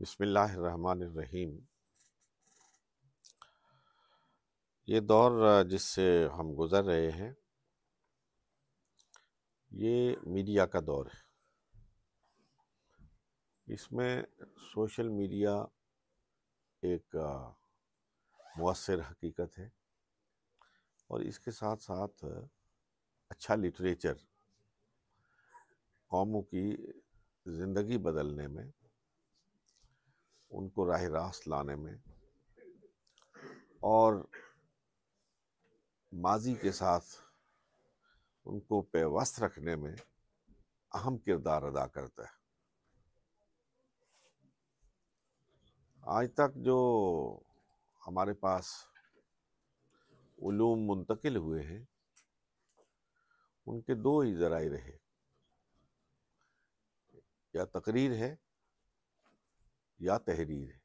बिसमीम ये दौर जिससे हम गुज़र रहे हैं ये मीडिया का दौर है इसमें सोशल मीडिया एक मؤثर हकीकत है और इसके साथ साथ अच्छा लिटरेचर कौमों की ज़िंदगी बदलने में उनको राह रास्त लाने में और माजी के साथ उनको पेवस्त रखने में अहम किरदार अदा करता है आज तक जो हमारे पास ूम मुंतकिल हुए हैं उनके दो ही ज़राए रहे या तकरीर है या तहरीर है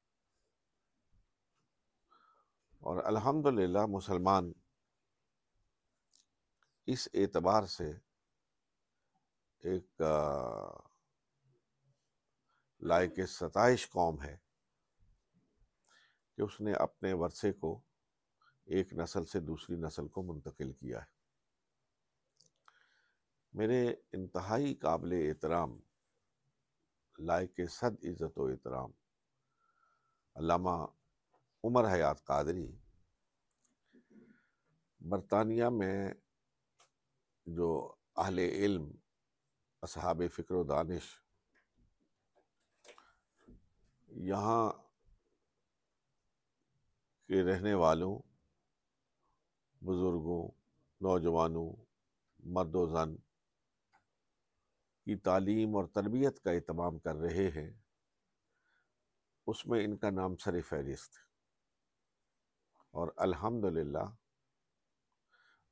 और अल्हम्दुलिल्लाह मुसलमान इस एतबार से एक लायक सतश कौम है कि उसने अपने वर्से को एक नस्ल से दूसरी नस्ल को मुंतकिल किया है मेरे इंतहाई काबिल एहतराम लायक सद इज़्ज़त व एहतराम अलामा उमर हयात कादरी बरतानिया में जो अहल इल्म असहाब फ़िक्र दानिश यहाँ के रहने वालों बुज़ुर्गों नौजवानों मर्द वन जन की तालीम और तरबियत का अहतमाम कर रहे हैं उसमें इनका नाम सर फहरिस्त और अल्हम्दुलिल्लाह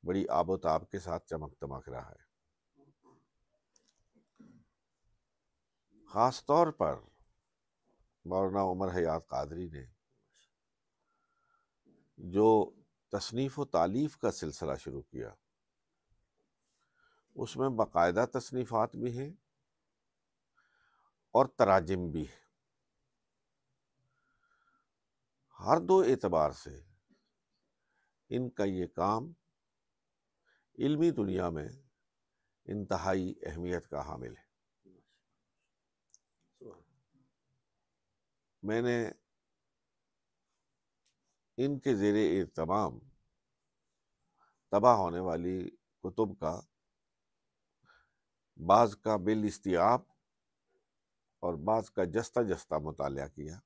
बड़ी आबोताब के साथ चमक दमक रहा है ख़ास तौर पर मौलाना उमर हयात कादरी ने जो तसनीफ़ व तालीफ़ का सिलसिला शुरू किया उसमें बाकायदा तसनीफ़ात भी हैं और तराजिम भी हैं हर दो एतबार से इनका ये काम इल्मी दुनिया में इंतहाई अहमियत का हामिल है मैंने इनके ज़ेर तमाम तबाह होने वाली कुतुब का बाज़ का बिल इस्तियाब और बाज़ का जस्ता जस्ता मुताल किया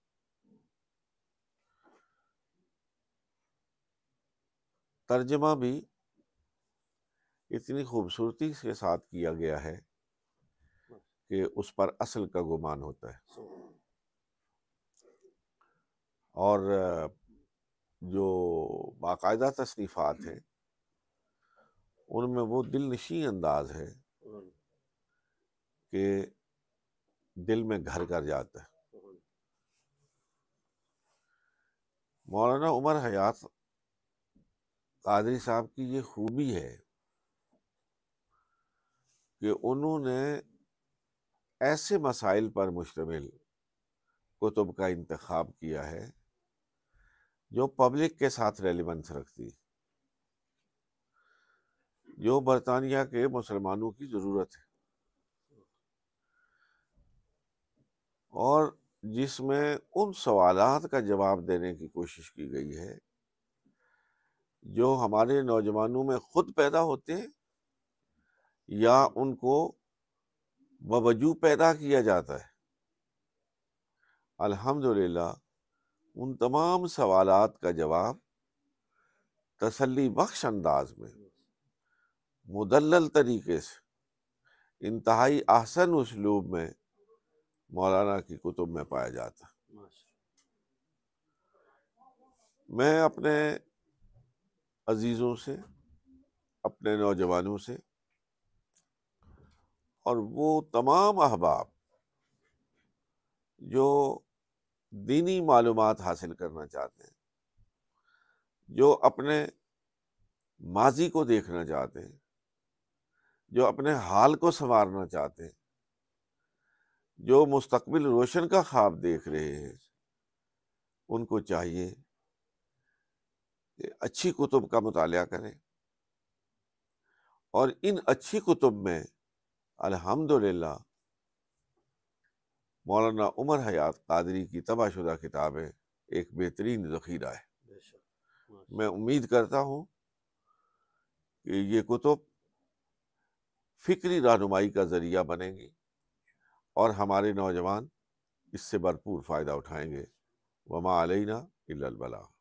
तर्जमा भी इतनी खूबसूरती के साथ किया गया है कि उस पर असल का गुमान होता है और जो बाकायदा तशरीफ़ात हैं उनमें वो दिल नशी अंदाज है कि दिल में घर कर जाता है मौलाना उमर हयात कादरी साहब की ये खूबी है कि उन्होंने ऐसे मसाइल पर मुश्तमिल कुतुब का इंतखब किया है जो पब्लिक के साथ रेलिवेंस रखती जो बरतानिया के मुसलमानों की ज़रूरत है और जिसमें उन सवालात का जवाब देने की कोशिश की गई है जो हमारे नौजवानों में खुद पैदा होते हैं या उनको बवजू पैदा किया जाता है अल्हम्दुलिल्लाह उन तमाम सवालात का जवाब तसली बख्श अंदाज में मुदल तरीके से इंतहाई आसन उसलूब में मौलाना की कुतुब में पाया जाता मैं अपने अजीज़ों से अपने नौजवानों से और वो तमाम अहबाब जो दीनी मालूम हासिल करना चाहते हैं जो अपने माजी को देखना चाहते हैं जो अपने हाल को संवारना चाहते हैं जो मुस्तबिल रोशन का ख्वाब देख रहे हैं उनको चाहिए अच्छी कुतुब का मताल करें और इन अच्छी कुतुब में अल्हम्दुलिल्लाह मौलाना उमर हयात कादरी की तबाशुदा किताबें एक बेहतरीन जखीरा है मैं उम्मीद करता हूँ कि ये कुतुब फिक्री रहनुमाई का ज़रिया बनेंगी और हमारे नौजवान इससे भरपूर फ़ायदा उठाएंगे वमा अलैना इल्लल